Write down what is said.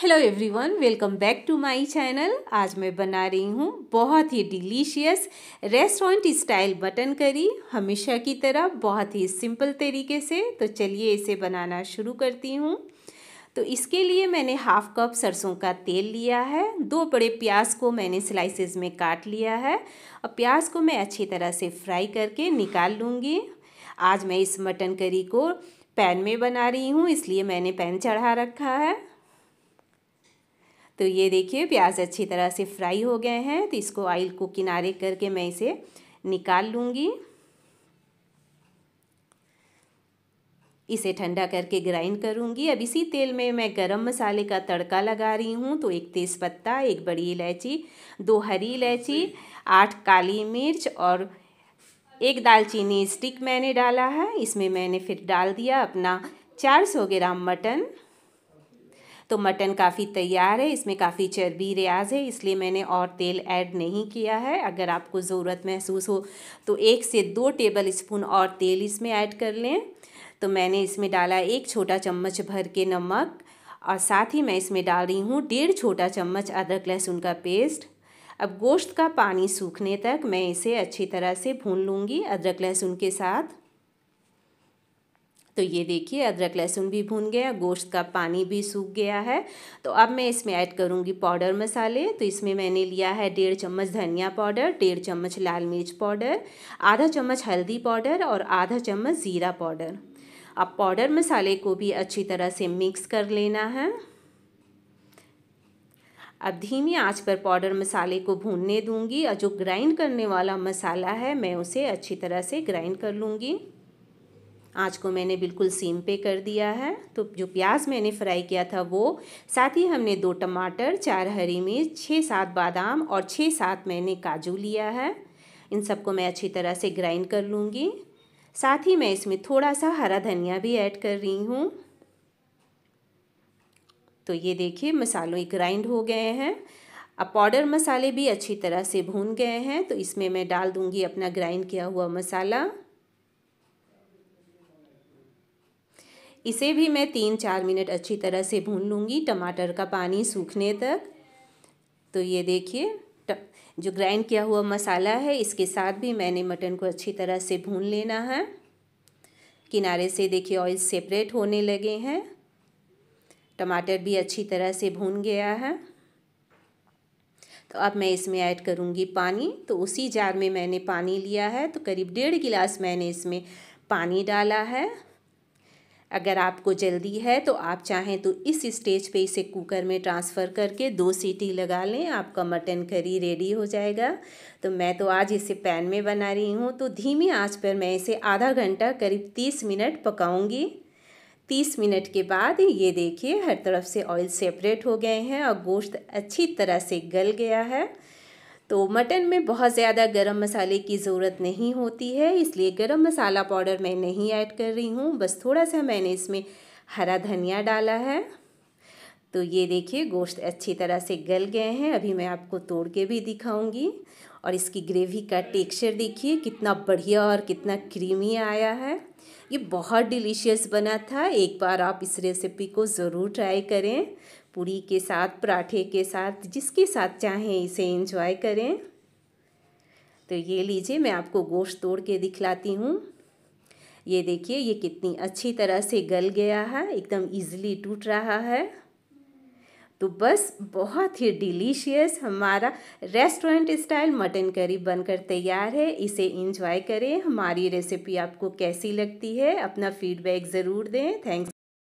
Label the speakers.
Speaker 1: hello everyone welcome back to my channel आज मैं बना रही हूँ बहुत ही delicious restaurant style mutton curry हमेशा की तरह बहुत ही सिंपल तरीके से तो चलिए इसे बनाना शुरू करती हूँ तो इसके लिए मैंने हाफ़ कप सरसों का तेल लिया है दो बड़े प्याज को मैंने स्लाइसेस में काट लिया है और प्याज को मैं अच्छी तरह से फ्राई करके निकाल लूँगी आज मैं इस मटन करी को पैन में बना रही हूँ इसलिए मैंने पैन चढ़ा रखा है तो ये देखिए प्याज अच्छी तरह से फ्राई हो गए हैं तो इसको ऑयल को किनारे करके मैं इसे निकाल लूँगी इसे ठंडा करके ग्राइंड करूँगी अब इसी तेल में मैं गरम मसाले का तड़का लगा रही हूँ तो एक तेज़पत्ता एक बड़ी इलायची दो हरी इलायची आठ काली मिर्च और एक दालचीनी स्टिक मैंने डाला है इसमें मैंने फिर डाल दिया अपना 400 ग्राम मटन तो मटन काफ़ी तैयार है इसमें काफ़ी चर्बी रियाज है इसलिए मैंने और तेल ऐड नहीं किया है अगर आपको ज़रूरत महसूस हो तो एक से दो टेबल स्पून और तेल इसमें ऐड कर लें तो मैंने इसमें डाला एक छोटा चम्मच भर के नमक और साथ ही मैं इसमें डाल रही हूँ डेढ़ छोटा चम्मच अदरक लहसुन का पेस्ट अब गोश्त का पानी सूखने तक मैं इसे अच्छी तरह से भून लूँगी अदरक लहसुन के साथ तो ये देखिए अदरक लहसुन भी भून गया गोश्त का पानी भी सूख गया है तो अब मैं इसमें ऐड करूँगी पाउडर मसाले तो इसमें मैंने लिया है डेढ़ चम्मच धनिया पाउडर डेढ़ चम्मच लाल मिर्च पाउडर आधा चम्मच हल्दी पाउडर और आधा चम्मच ज़ीरा पाउडर अब पाउडर मसाले को भी अच्छी तरह से मिक्स कर लेना है अब धीमी आंच पर पाउडर मसाले को भूनने दूंगी और जो ग्राइंड करने वाला मसाला है मैं उसे अच्छी तरह से ग्राइंड कर लूँगी आँच को मैंने बिल्कुल सीम पे कर दिया है तो जो प्याज मैंने फ्राई किया था वो साथ ही हमने दो टमाटर चार हरी मिर्च छः सात बादाम और छः सात मैंने काजू लिया है इन सबको मैं अच्छी तरह से ग्राइंड कर लूँगी साथ ही मैं इसमें थोड़ा सा हरा धनिया भी ऐड कर रही हूँ तो ये देखिए मसालों ग्राइंड हो गए हैं अब पाउडर मसाले भी अच्छी तरह से भून गए हैं तो इसमें मैं डाल दूंगी अपना ग्राइंड किया हुआ मसाला इसे भी मैं तीन चार मिनट अच्छी तरह से भून लूँगी टमाटर का पानी सूखने तक तो ये देखिए जो ग्राइंड किया हुआ मसाला है इसके साथ भी मैंने मटन को अच्छी तरह से भून लेना है किनारे से देखिए ऑयल सेपरेट होने लगे हैं टमाटर भी अच्छी तरह से भून गया है तो अब मैं इसमें ऐड करूँगी पानी तो उसी जार में मैंने पानी लिया है तो करीब डेढ़ गिलास मैंने इसमें पानी डाला है अगर आपको जल्दी है तो आप चाहें तो इस स्टेज पे इसे कुकर में ट्रांसफ़र करके दो सीटी लगा लें आपका मटन करी रेडी हो जाएगा तो मैं तो आज इसे पैन में बना रही हूँ तो धीमी आंच पर मैं इसे आधा घंटा करीब तीस मिनट पकाऊंगी तीस मिनट के बाद ये देखिए हर तरफ से ऑयल सेपरेट हो गए हैं और गोश्त अच्छी तरह से गल गया है तो मटन में बहुत ज़्यादा गरम मसाले की ज़रूरत नहीं होती है इसलिए गरम मसाला पाउडर मैं नहीं ऐड कर रही हूँ बस थोड़ा सा मैंने इसमें हरा धनिया डाला है तो ये देखिए गोश्त अच्छी तरह से गल गए हैं अभी मैं आपको तोड़ के भी दिखाऊंगी और इसकी ग्रेवी का टेक्सचर देखिए कितना बढ़िया और कितना क्रीमी आया है ये बहुत डिलीशियस बना था एक बार आप इस रेसिपी को ज़रूर ट्राई करें पूरी के साथ पराठे के साथ जिसके साथ चाहें इसे एंजॉय करें तो ये लीजिए मैं आपको गोश्त तोड़ के दिखलाती हूँ ये देखिए ये कितनी अच्छी तरह से गल गया है एकदम इजीली टूट रहा है तो बस बहुत ही डिलीशियस हमारा रेस्टोरेंट स्टाइल मटन करी बनकर तैयार है इसे इंजॉय करें हमारी रेसिपी आपको कैसी लगती है अपना फीडबैक ज़रूर दें थैंक्स